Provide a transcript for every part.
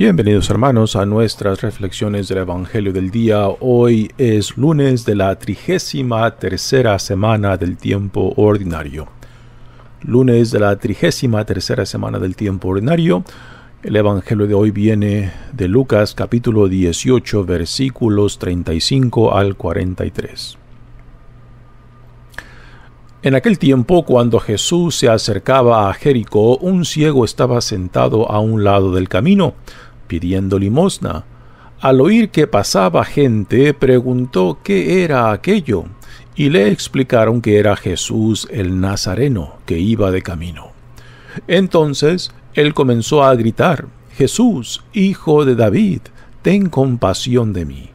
Bienvenidos hermanos a nuestras reflexiones del Evangelio del día. Hoy es lunes de la trigésima tercera semana del tiempo ordinario. Lunes de la trigésima tercera semana del tiempo ordinario. El Evangelio de hoy viene de Lucas capítulo 18 versículos 35 al 43. En aquel tiempo, cuando Jesús se acercaba a Jericó, un ciego estaba sentado a un lado del camino, pidiendo limosna. Al oír que pasaba gente, preguntó qué era aquello, y le explicaron que era Jesús el Nazareno, que iba de camino. Entonces él comenzó a gritar, Jesús, hijo de David, ten compasión de mí.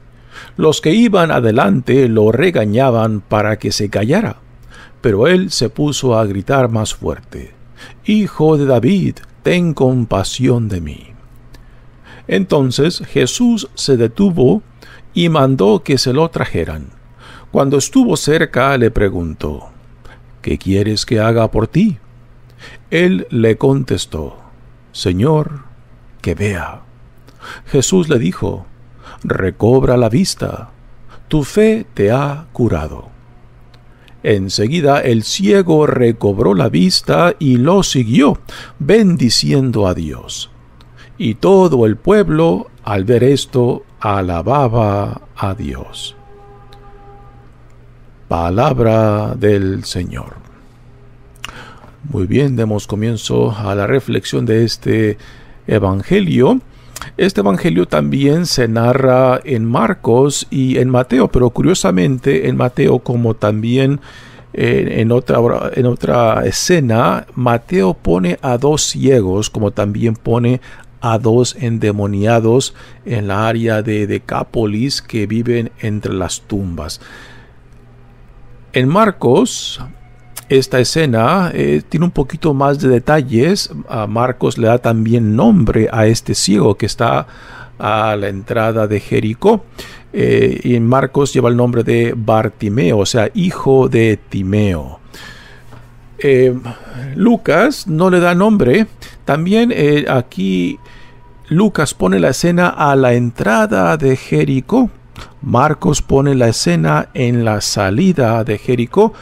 Los que iban adelante lo regañaban para que se callara, pero él se puso a gritar más fuerte, Hijo de David, ten compasión de mí. Entonces Jesús se detuvo y mandó que se lo trajeran. Cuando estuvo cerca le preguntó, ¿Qué quieres que haga por ti? Él le contestó, Señor, que vea. Jesús le dijo, Recobra la vista, tu fe te ha curado. Enseguida el ciego recobró la vista y lo siguió, bendiciendo a Dios. Y todo el pueblo, al ver esto, alababa a Dios. Palabra del Señor. Muy bien, demos comienzo a la reflexión de este Evangelio. Este Evangelio también se narra en Marcos y en Mateo, pero curiosamente en Mateo como también eh, en, otra, en otra escena, Mateo pone a dos ciegos como también pone a dos endemoniados en la área de Decápolis que viven entre las tumbas. En Marcos, esta escena eh, tiene un poquito más de detalles. A Marcos le da también nombre a este ciego que está a la entrada de Jericó. Eh, y en Marcos lleva el nombre de Bartimeo, o sea, hijo de Timeo. Eh, Lucas no le da nombre. También aquí Lucas pone la escena a la entrada de Jericó. Marcos pone la escena en la salida de Jericó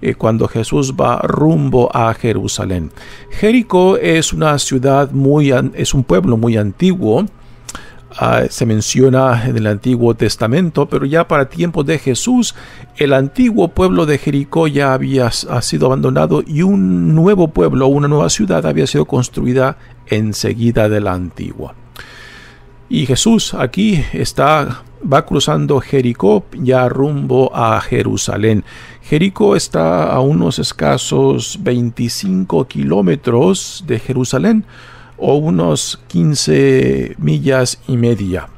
eh, cuando Jesús va rumbo a Jerusalén. Jericó es una ciudad muy, es un pueblo muy antiguo Ah, se menciona en el Antiguo Testamento, pero ya para tiempos de Jesús, el antiguo pueblo de Jericó ya había sido abandonado y un nuevo pueblo, una nueva ciudad había sido construida seguida de la antigua. Y Jesús aquí está va cruzando Jericó ya rumbo a Jerusalén. Jericó está a unos escasos 25 kilómetros de Jerusalén o unos 15 millas y media.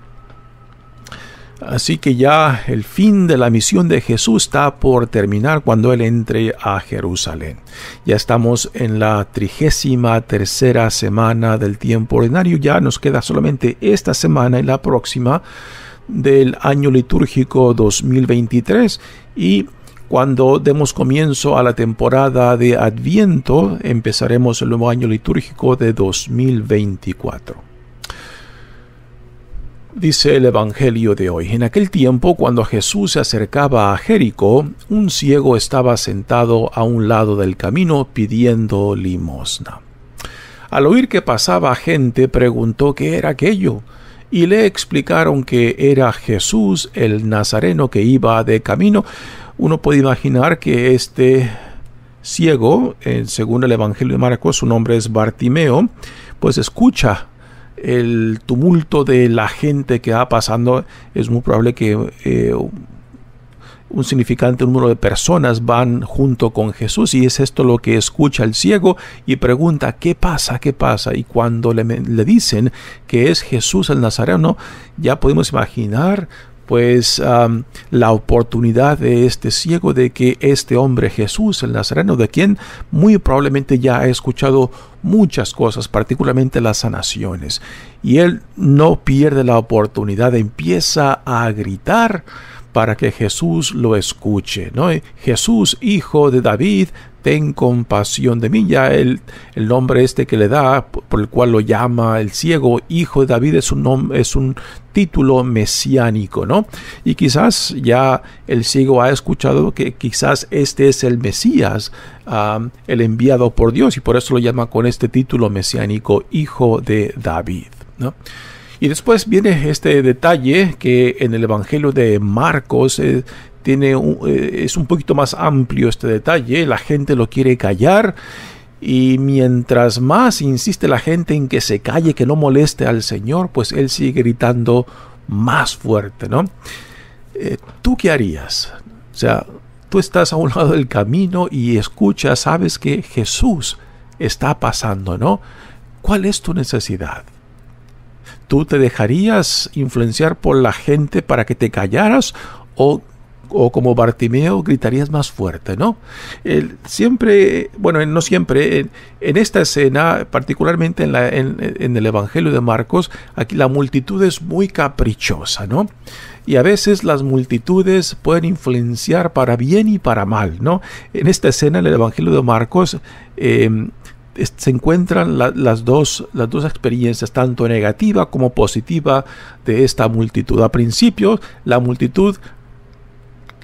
Así que ya el fin de la misión de Jesús está por terminar cuando Él entre a Jerusalén. Ya estamos en la trigésima tercera semana del tiempo ordinario, ya nos queda solamente esta semana y la próxima del año litúrgico 2023 y cuando demos comienzo a la temporada de Adviento, empezaremos el nuevo año litúrgico de 2024. Dice el Evangelio de hoy, en aquel tiempo cuando Jesús se acercaba a Jericó, un ciego estaba sentado a un lado del camino pidiendo limosna. Al oír que pasaba gente preguntó qué era aquello, y le explicaron que era Jesús el Nazareno que iba de camino, uno puede imaginar que este ciego, eh, según el Evangelio de Marcos, su nombre es Bartimeo, pues escucha el tumulto de la gente que va pasando. Es muy probable que eh, un significante número de personas van junto con Jesús y es esto lo que escucha el ciego y pregunta, ¿qué pasa? ¿Qué pasa? Y cuando le, le dicen que es Jesús el Nazareno, ya podemos imaginar pues la oportunidad de este ciego de que este hombre Jesús el Nazareno, de quien muy probablemente ya ha escuchado muchas cosas, particularmente las sanaciones, y él no pierde la oportunidad, empieza a gritar para que Jesús lo escuche. ¿no? Jesús, hijo de David, ten compasión de mí. Ya el, el nombre este que le da, por el cual lo llama el ciego, hijo de David, es un, es un título mesiánico, ¿no? Y quizás ya el ciego ha escuchado que quizás este es el Mesías, el enviado por Dios, y por eso lo llama con este título mesiánico, hijo de David, ¿no? Y después viene este detalle que en el Evangelio de Marcos eh, tiene eh, es un poquito más amplio este detalle, la gente lo quiere callar y mientras más insiste la gente en que se calle, que no moleste al Señor, pues él sigue gritando más fuerte, ¿no? Eh, ¿Tú qué harías? O sea, tú estás a un lado del camino y escuchas, sabes que Jesús está pasando, ¿no? ¿Cuál es tu necesidad? ¿Tú te dejarías influenciar por la gente para que te callaras o como Bartimeo gritarías más fuerte, ¿no? siempre, bueno, no siempre, en, esta escena, particularmente en, el Evangelio de Marcos, aquí la multitud es muy caprichosa, ¿no? Y a veces las multitudes pueden influenciar para bien y para mal, ¿no? En esta escena, en el Evangelio de Marcos, em, se encuentran las, dos, las dos experiencias, tanto negativa como positiva, de esta multitud. A principio, la multitud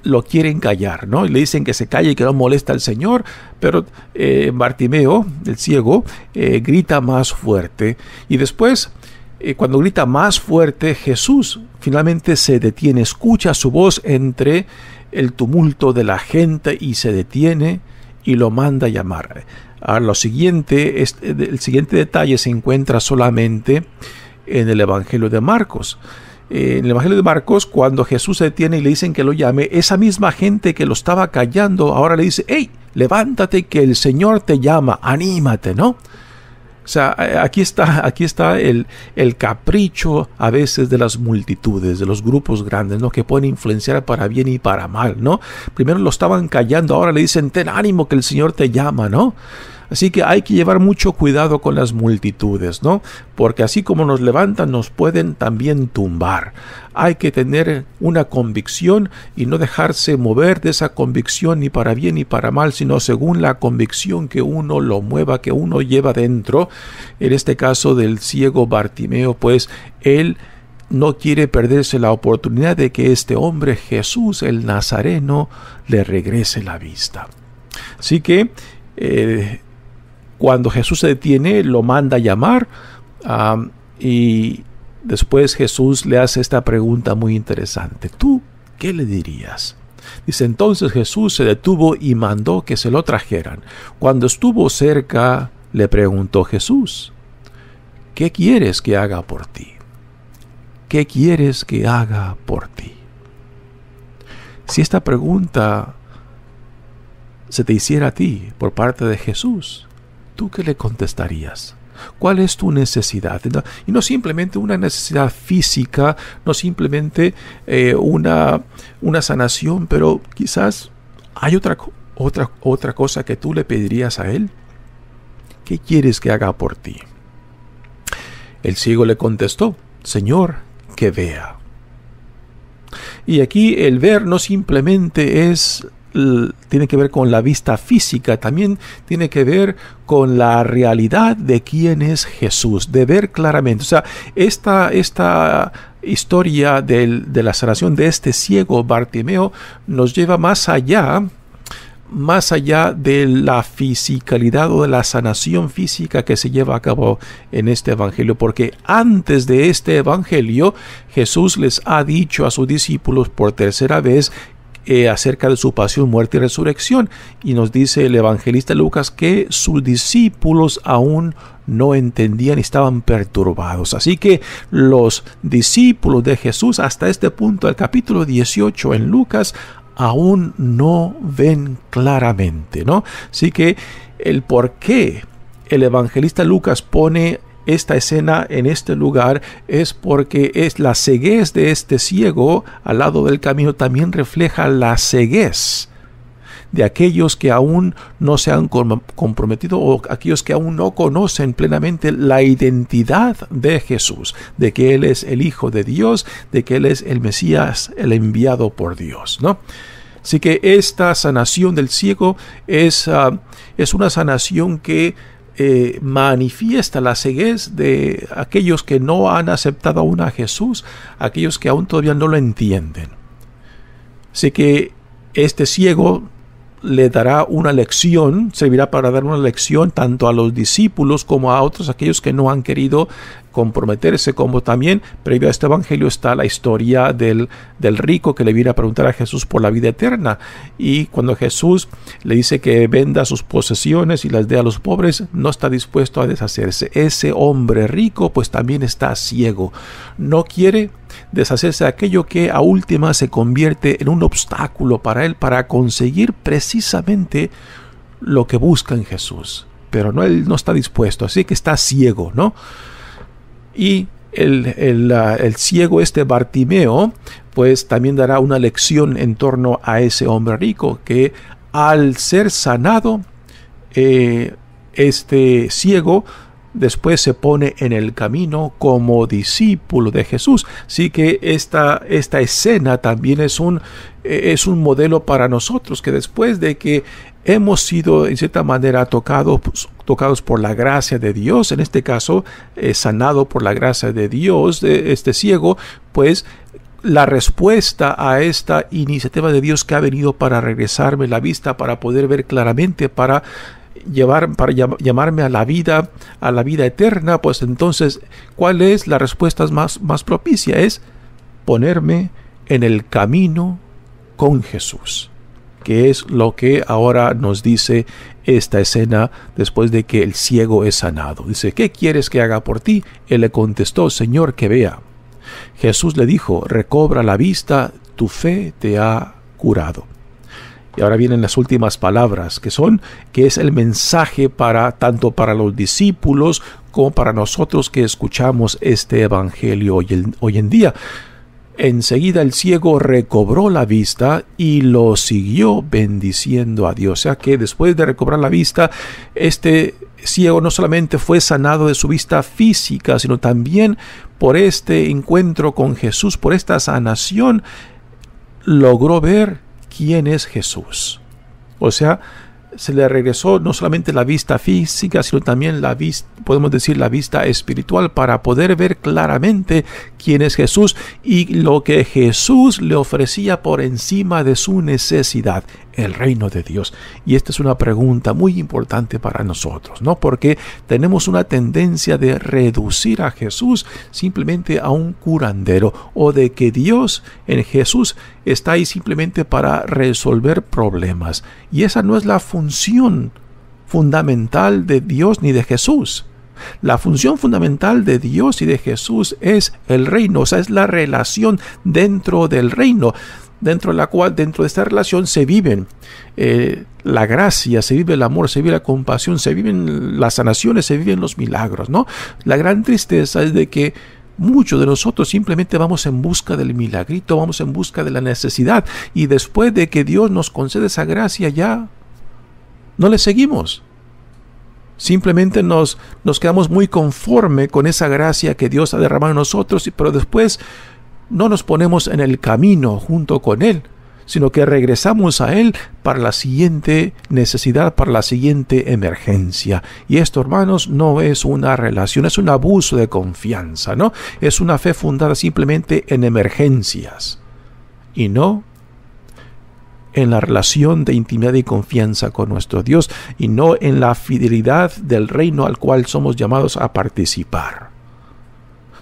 lo quieren callar, ¿no? Y le dicen que se calle y que no molesta al Señor, pero eh, Bartimeo, el ciego, eh, grita más fuerte. Y después, eh, cuando grita más fuerte, Jesús finalmente se detiene, escucha su voz entre el tumulto de la gente y se detiene y lo manda a llamar. Ah, lo siguiente, este, el siguiente detalle se encuentra solamente en el Evangelio de Marcos. Eh, en el Evangelio de Marcos, cuando Jesús se detiene y le dicen que lo llame, esa misma gente que lo estaba callando ahora le dice, hey, levántate que el Señor te llama, anímate, ¿no? O sea, aquí está, aquí está el, el, capricho a veces de las multitudes, de los grupos grandes, ¿no? Que pueden influenciar para bien y para mal, ¿no? Primero lo estaban callando, ahora le dicen, ten ánimo que el Señor te llama, ¿no? Así que hay que llevar mucho cuidado con las multitudes, ¿no? Porque así como nos levantan, nos pueden también tumbar. Hay que tener una convicción y no dejarse mover de esa convicción ni para bien ni para mal, sino según la convicción que uno lo mueva, que uno lleva dentro. En este caso del ciego Bartimeo, pues él no quiere perderse la oportunidad de que este hombre, Jesús el Nazareno, le regrese la vista. Así que eh, cuando Jesús se detiene, lo manda a llamar y después Jesús le hace esta pregunta muy interesante. ¿Tú qué le dirías? Dice entonces Jesús se detuvo y mandó que se lo trajeran. Cuando estuvo cerca, le preguntó Jesús, ¿qué quieres que haga por ti? ¿Qué quieres que haga por ti? Si esta pregunta se te hiciera a ti por parte de Jesús, ¿tú qué le contestarías? ¿Cuál es tu necesidad? Y no simplemente una necesidad física, no simplemente eh, una, una sanación, pero quizás hay otra, otra, otra cosa que tú le pedirías a él. ¿Qué quieres que haga por ti? El ciego le contestó, Señor, que vea. Y aquí el ver no simplemente es tiene que ver con la vista física, también tiene que ver con la realidad de quién es Jesús, de ver claramente. O sea, esta, esta historia del, de la sanación de este ciego Bartimeo nos lleva más allá más allá de la fisicalidad o de la sanación física que se lleva a cabo en este evangelio, porque antes de este evangelio Jesús les ha dicho a sus discípulos por tercera vez eh, acerca de su pasión, muerte y resurrección. Y nos dice el evangelista Lucas que sus discípulos aún no entendían y estaban perturbados. Así que los discípulos de Jesús hasta este punto del capítulo 18 en Lucas aún no ven claramente, ¿no? Así que el por qué el evangelista Lucas pone esta escena en este lugar es porque es la ceguez de este ciego al lado del camino también refleja la ceguez de aquellos que aún no se han comprometido o aquellos que aún no conocen plenamente la identidad de Jesús, de que Él es el Hijo de Dios, de que Él es el Mesías, el enviado por Dios, ¿no? Así que esta sanación del ciego es, ah, es una sanación que eh, manifiesta la ceguez de aquellos que no han aceptado aún a Jesús, aquellos que aún todavía no lo entienden. sé que este ciego le dará una lección, servirá para dar una lección tanto a los discípulos como a otros, aquellos que no han querido comprometerse, como también previo a este Evangelio está la historia del, del rico que le viene a preguntar a Jesús por la vida eterna. Y cuando Jesús le dice que venda sus posesiones y las dé a los pobres, no está dispuesto a deshacerse. Ese hombre rico pues también está ciego. No quiere deshacerse de aquello que a última se convierte en un obstáculo para él para conseguir precisamente lo que busca en Jesús. Pero no, él no está dispuesto, así que está ciego, ¿no? Y el, el, ciego este Bartimeo, pues también dará una lección en torno a ese hombre rico, que al ser sanado, eh, este ciego después se pone en el camino como discípulo de Jesús. Así que esta, esta escena también es un, eh, es un modelo para nosotros que después de que hemos sido en cierta manera tocados, pues, tocados por la gracia de Dios, en este caso eh, sanado por la gracia de Dios, de este ciego, pues la respuesta a esta iniciativa de Dios que ha venido para regresarme la vista, para poder ver claramente, para llevar para llamarme a la vida, a la vida eterna, pues entonces, ¿cuál es la respuesta más, más propicia? Es ponerme en el camino con Jesús, que es lo que ahora nos dice esta escena después de que el ciego es sanado. Dice, ¿qué quieres que haga por ti? Él le contestó, Señor, que vea. Jesús le dijo, recobra la vista, tu fe te ha curado. Y ahora vienen las últimas palabras, que son, que es el mensaje para tanto para los discípulos como para nosotros que escuchamos este Evangelio hoy hoy en día. Enseguida el ciego recobró la vista y lo siguió bendiciendo a Dios. O sea que después de recobrar la vista, este ciego no solamente fue sanado de su vista física, sino también por este encuentro con Jesús, por esta sanación, logró ver quién es Jesús. O sea, se le regresó no solamente la vista física, sino también la vista, podemos decir, la vista espiritual para poder ver claramente quién es Jesús y lo que Jesús le ofrecía por encima de su necesidad el reino de Dios? Y esta es una pregunta muy importante para nosotros, ¿no? Porque tenemos una tendencia de reducir a Jesús simplemente a un curandero o de que Dios en Jesús está ahí simplemente para resolver problemas. Y esa no es la función fundamental de Dios ni de Jesús. La función fundamental de Dios y de Jesús es el reino, o sea, es la relación dentro del reino dentro de la cual, dentro de esta relación, se viven eh, la gracia, se vive el amor, se vive la compasión, se viven las sanaciones, se viven los milagros, ¿no? La gran tristeza es de que muchos de nosotros simplemente vamos en busca del milagrito, vamos en busca de la necesidad, y después de que Dios nos concede esa gracia ya, no le seguimos. Simplemente nos, nos quedamos muy conforme con esa gracia que Dios ha derramado en nosotros, pero después no nos ponemos en el camino junto con Él, sino que regresamos a Él para la siguiente necesidad, para la siguiente emergencia. Y esto, hermanos, no es una relación, es un abuso de confianza, ¿no? Es una fe fundada simplemente en emergencias y no en la relación de intimidad y confianza con nuestro Dios y no en la fidelidad del reino al cual somos llamados a participar.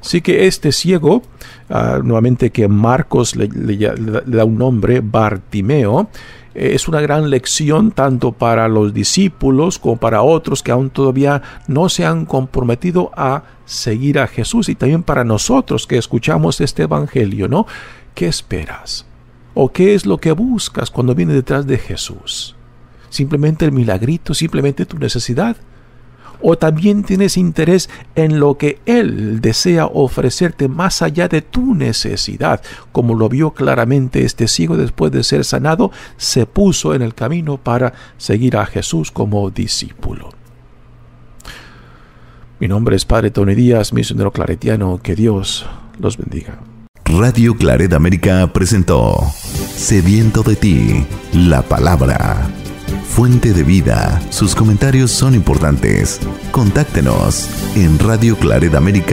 Así que este ciego, ah, nuevamente que Marcos le, le, da un nombre, Bartimeo, eh, es una gran lección tanto para los discípulos como para otros que aún todavía no se han comprometido a seguir a Jesús y también para nosotros que escuchamos este Evangelio, ¿no? ¿Qué esperas? ¿O qué es lo que buscas cuando vienes detrás de Jesús? ¿Simplemente el milagrito? ¿Simplemente tu necesidad? ¿O también tienes interés en lo que Él desea ofrecerte más allá de tu necesidad? Como lo vio claramente este ciego después de ser sanado, se puso en el camino para seguir a Jesús como discípulo. Mi nombre es Padre Tony Díaz, misionero claretiano. Que Dios los bendiga. Radio Claret América presentó Sediento de ti, la palabra. Fuente de vida, sus comentarios son importantes. Contáctenos en Radio Claret América.